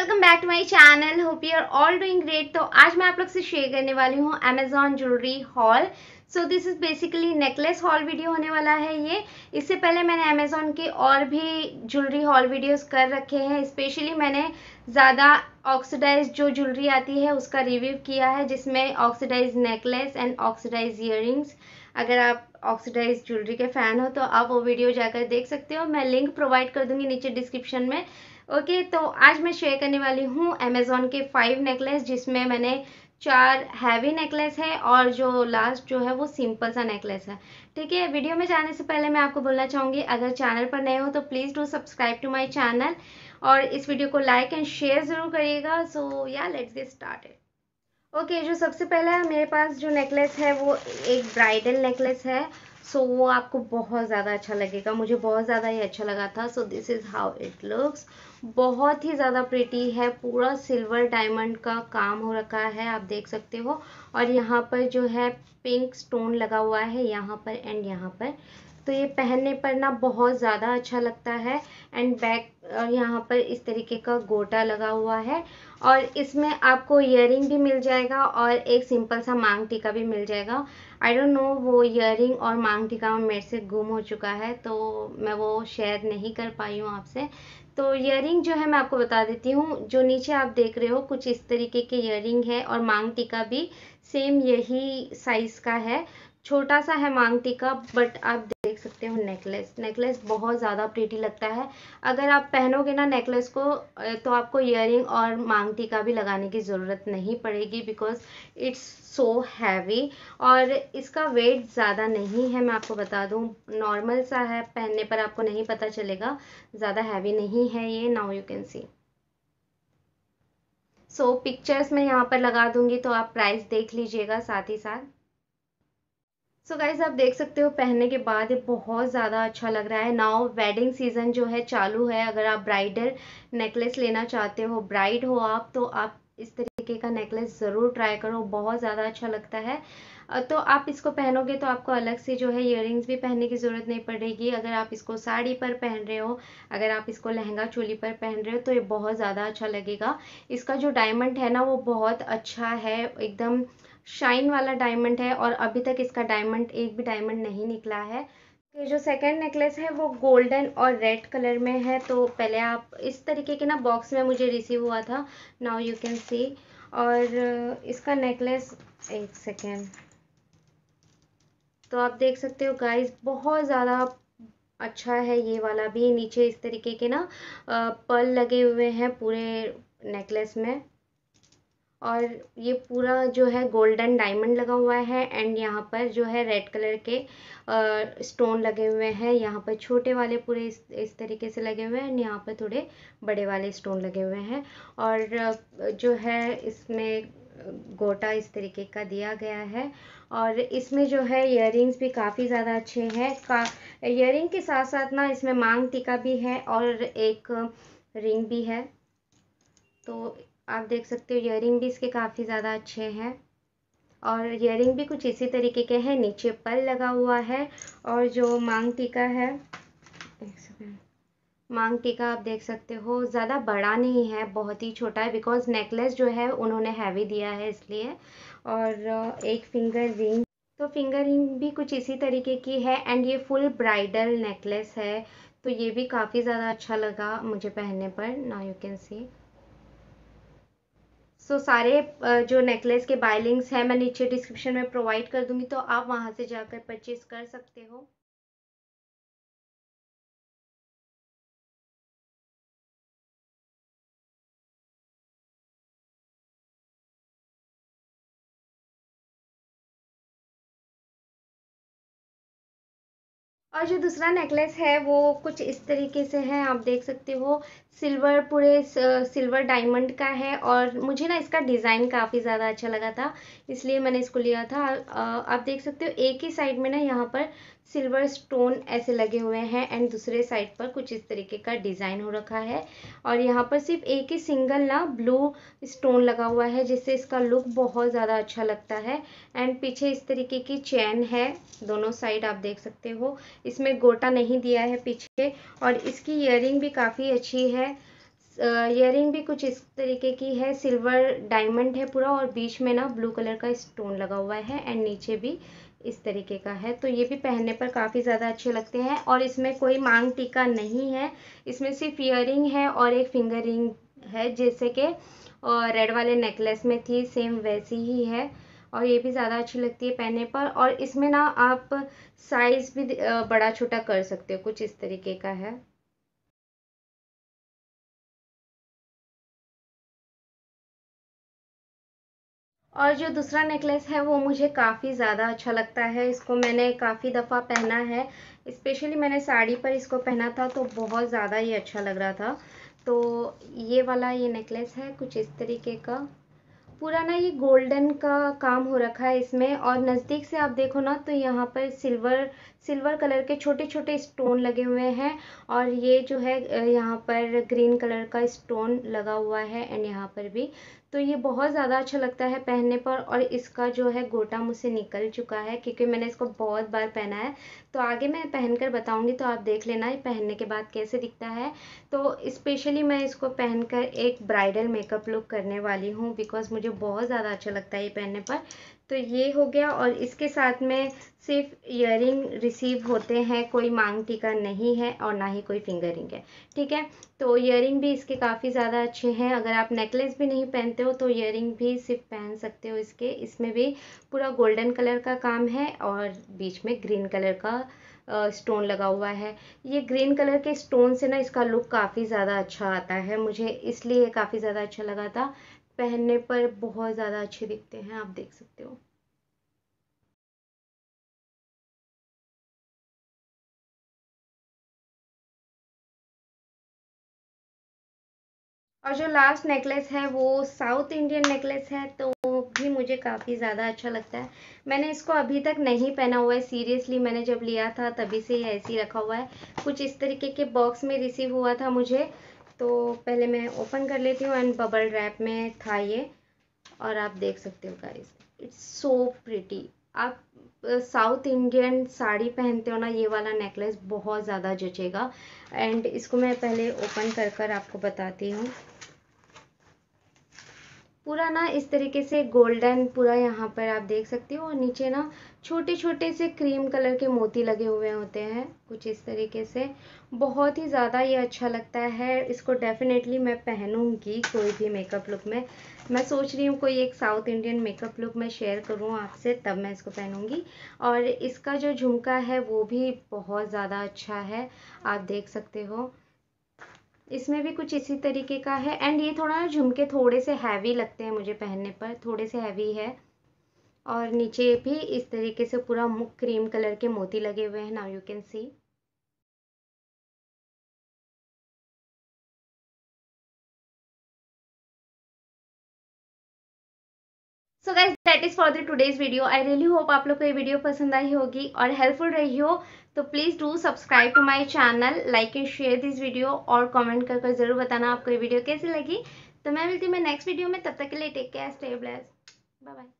welcome back to my channel hope you are all doing great तो आज मैं आप लोग से शेयर करने वाली हूँ Amazon jewellery haul so this is basically necklace haul video होने वाला है ये इससे पहले मैंने अमेजोन के और भी ज्वेलरी हॉल वीडियोस कर रखे हैं स्पेशली मैंने ज़्यादा ऑक्सीडाइज जो ज्वेलरी आती है उसका रिव्यू किया है जिसमें oxidise necklace and oxidise ear अगर आप ऑक्सीडाइज ज्वेलरी के फ़ैन हो तो आप वो वीडियो जाकर देख सकते हो मैं लिंक प्रोवाइड कर दूंगी नीचे डिस्क्रिप्शन में ओके तो आज मैं शेयर करने वाली हूँ अमेज़ोन के फाइव नेकलेस जिसमें मैंने चार हैवी नेकलेस है और जो लास्ट जो है वो सिंपल सा नेकलेस है ठीक है वीडियो में जाने से पहले मैं आपको बोलना चाहूँगी अगर चैनल पर नए हो तो please do subscribe to my channel और इस वीडियो को लाइक एंड शेयर ज़रूर करिएगा सो या let's get started okay okay, जो सबसे पहला है मेरे पास जो नेकलेस है वो एक ब्राइडल नेकलेस है सो so, वो आपको बहुत ज़्यादा अच्छा लगेगा मुझे बहुत ज़्यादा ही अच्छा लगा था so this is how it looks बहुत ही ज़्यादा प्रिटी है पूरा सिल्वर डायमंड का काम हो रखा है आप देख सकते हो और यहाँ पर जो है पिंक स्टोन लगा हुआ है यहाँ पर एंड यहाँ पर तो ये पहनने पर ना बहुत ज़्यादा अच्छा लगता है एंड बैक यहाँ पर इस तरीके का गोटा लगा हुआ है और इसमें आपको इयर भी मिल जाएगा और एक सिंपल सा मांग टीका भी मिल जाएगा आई डोंट नो वो इयर और मांग टीका मेरे से गुम हो चुका है तो मैं वो शेयर नहीं कर पाई हूँ आपसे तो इयर जो है मैं आपको बता देती हूँ जो नीचे आप देख रहे हो कुछ इस तरीके के इयर है और मांग टीका भी सेम यही साइज़ का है छोटा सा है मांग टीका बट आप देख सकते हो नेकलेस नेकलेस बहुत ज़्यादा प्रीटी लगता है अगर आप पहनोगे ना नेकलेस को तो आपको इयर और मांग टीका भी लगाने की ज़रूरत नहीं पड़ेगी बिकॉज इट्स सो हैवी और इसका वेट ज़्यादा नहीं है मैं आपको बता दूँ नॉर्मल सा है पहनने पर आपको नहीं पता चलेगा ज़्यादा हैवी नहीं है ये now you can see so pictures मैं यहाँ पर लगा दूँगी तो आप प्राइस देख लीजिएगा साथ ही साथ सो so गाइज आप देख सकते हो पहनने के बाद ये बहुत ज़्यादा अच्छा लग रहा है नाउ वेडिंग सीजन जो है चालू है अगर आप ब्राइडल नेकलेस लेना चाहते हो ब्राइड हो आप तो आप इस तरीके का नेकलेस ज़रूर ट्राई करो बहुत ज़्यादा अच्छा लगता है तो आप इसको पहनोगे तो आपको अलग से जो है इयर भी पहनने की ज़रूरत नहीं पड़ेगी अगर आप इसको साड़ी पर पहन रहे हो अगर आप इसको लहंगा चोली पर पहन रहे हो तो ये बहुत ज़्यादा अच्छा लगेगा इसका जो डायमंड है ना वो बहुत अच्छा है एकदम शाइन वाला डायमंड है और अभी तक इसका डायमंड एक भी डायमंड नहीं निकला है ये जो सेकंड नेकलेस है वो गोल्डन और रेड कलर में है तो पहले आप इस तरीके के ना बॉक्स में मुझे रिसीव हुआ था नाउ यू कैन सी और इसका नेकलेस एक सेकेंड तो आप देख सकते हो गाइस बहुत ज़्यादा अच्छा है ये वाला भी नीचे इस तरीके के ना पल लगे हुए हैं पूरे नेकलेस में और ये पूरा जो है गोल्डन डायमंड लगा हुआ है एंड यहाँ पर जो है रेड कलर के आ, स्टोन लगे हुए हैं यहाँ पर छोटे वाले पूरे इस, इस तरीके से लगे हुए हैं एंड यहाँ पर थोड़े बड़े वाले स्टोन लगे हुए हैं और जो है इसमें गोटा इस तरीके का दिया गया है और इसमें जो है इयर भी काफ़ी ज़्यादा अच्छे हैं का इयर के साथ साथ ना इसमें मांग टीका भी है और एक रिंग भी है तो आप देख सकते हो ईयरिंग भी इसके काफ़ी ज़्यादा अच्छे हैं और ईयरिंग भी कुछ इसी तरीके के हैं नीचे पल लगा हुआ है और जो मांग टीका है मांग टीका आप देख सकते हो ज़्यादा बड़ा नहीं है बहुत ही छोटा है बिकॉज नेकलेस जो है उन्होंने हैवी दिया है इसलिए और एक फिंगर रिंग तो फिंगर रिंग भी कुछ इसी तरीके की है एंड ये फुल ब्राइडल नेकलेस है तो ये भी काफ़ी ज़्यादा अच्छा लगा मुझे पहनने पर ना you can see so so, सारे जो नेकलेस के बाय लिंक्स हैं मैं नीचे डिस्क्रिप्शन में प्रोवाइड कर दूंगी तो आप वहाँ से जाकर परचेज कर सकते हो और जो दूसरा नेकलेस है वो कुछ इस तरीके से है आप देख सकते हो सिल्वर पूरे सिल्वर डायमंड का है और मुझे ना इसका डिज़ाइन काफ़ी ज़्यादा अच्छा लगा था इसलिए मैंने इसको लिया था आप देख सकते हो एक ही साइड में ना यहाँ पर सिल्वर स्टोन ऐसे लगे हुए हैं एंड दूसरे साइड पर कुछ इस तरीके का डिज़ाइन हो रखा है और यहाँ पर सिर्फ एक ही सिंगल ना ब्लू स्टोन लगा हुआ है जिससे इसका लुक बहुत ज़्यादा अच्छा लगता है एंड पीछे इस तरीके की चैन है दोनों साइड आप देख सकते हो इसमें गोटा नहीं दिया है पीछे और इसकी इयर भी काफ़ी अच्छी है इयर uh, भी कुछ इस तरीके की है सिल्वर डायमंड है पूरा और बीच में ना ब्लू कलर का स्टोन लगा हुआ है एंड नीचे भी इस तरीके का है तो ये भी पहनने पर काफ़ी ज़्यादा अच्छे लगते हैं और इसमें कोई मांग टीका नहीं है इसमें सिर्फ ईयर है और एक फिंगर रिंग है जैसे कि रेड वाले नेकलेस में थी सेम वैसी ही है और ये भी ज़्यादा अच्छी लगती है पहनने पर और इसमें ना आप साइज़ भी बड़ा छोटा कर सकते हो कुछ इस तरीके का है और जो दूसरा नेकलेस है वो मुझे काफ़ी ज़्यादा अच्छा लगता है इसको मैंने काफ़ी दफ़ा पहना है स्पेशली मैंने साड़ी पर इसको पहना था तो बहुत ज़्यादा ही अच्छा लग रहा था तो ये वाला ये नेकलेस है कुछ इस तरीके का पूरा ना ये गोल्डन का काम हो रखा है इसमें और नज़दीक से आप देखो ना तो यहाँ पर सिल्वर सिल्वर कलर के छोटे छोटे स्टोन लगे हुए हैं और ये जो है यहाँ पर ग्रीन कलर का स्टोन लगा हुआ है एंड यहाँ पर भी तो ये बहुत ज़्यादा अच्छा लगता है पहनने पर और इसका जो है गोटा मुझसे निकल चुका है क्योंकि मैंने इसको बहुत बार पहना है तो आगे मैं पहन कर बताऊँगी तो आप देख लेना ये पहनने के बाद कैसे दिखता है तो स्पेशली मैं इसको पहन कर एक ब्राइडल मेकअप लुक करने वाली हूँ बिकॉज़ मुझे बहुत ज़्यादा अच्छा लगता है ये पहनने पर तो ये हो गया और इसके साथ में सिर्फ इयर रिसीव होते हैं कोई मांग टीका नहीं है और ना ही कोई फिंगर रिंग है ठीक है तो इयर भी इसके काफ़ी ज़्यादा अच्छे हैं अगर आप नेकलेस भी नहीं पहनते हो तो इयर भी सिर्फ पहन सकते हो इसके इसमें भी पूरा गोल्डन कलर का काम है और बीच में ग्रीन कलर का का स्टोन लगा हुआ है ये ग्रीन कलर के स्टोन से ना इसका लुक काफ़ी ज़्यादा अच्छा आता है मुझे इसलिए काफ़ी ज़्यादा अच्छा लगा था पहनने पर बहुत ज़्यादा अच्छे दिखते हैं आप देख सकते हो और जो लास्ट नेकलेस है वो साउथ इंडियन नेकलेस है तो भी मुझे काफ़ी ज़्यादा अच्छा लगता है मैंने इसको अभी तक नहीं पहना हुआ है सीरियसली मैंने जब लिया था तभी से ये ऐसे ही रखा हुआ है कुछ इस तरीके के बॉक्स में रिसीव हुआ था मुझे तो पहले मैं ओपन कर लेती हूँ एंड बबल रैप में था ये और आप देख सकते हो गाइस इट्स सो प्रिटी आप साउथ इंडियन साड़ी पहनते हो ना ये वाला नेकलेस बहुत ज़्यादा जचेगा एंड इसको मैं पहले ओपन कर कर आपको बताती हूँ पूरा ना इस तरीके से गोल्डन पूरा यहाँ पर आप देख सकते हो और नीचे ना छोटे छोटे से क्रीम कलर के मोती लगे हुए होते हैं कुछ इस तरीके से बहुत ही ज़्यादा ये अच्छा लगता है इसको डेफिनेटली मैं पहनूंगी कोई भी मेकअप लुक में मैं सोच रही हूँ कोई एक साउथ इंडियन मेकअप लुक मैं शेयर करूँ आपसे तब मैं इसको पहनूंगी और इसका जो झुमका है वो भी बहुत ज़्यादा अच्छा है आप देख सकते हो इसमें भी कुछ इसी तरीके का है एंड ये थोड़ा ना झुमके थोड़े से हैवी लगते हैं मुझे पहनने पर थोड़े से हैवी है और नीचे भी इस तरीके से पूरा क्रीम कलर के मोती लगे हुए हैं now you can see so guys that is for the today's video I really hope आप लोग को ये वीडियो पसंद आई होगी और हेल्पफुल रही हो तो please do subscribe to my channel like and share this video और कॉमेंट करके जरूर बताना आपको ये वीडियो कैसी लगी तो मैं मिलती हूँ मैं नेक्स्ट वीडियो में तब तक के लिए take care stay blessed bye bye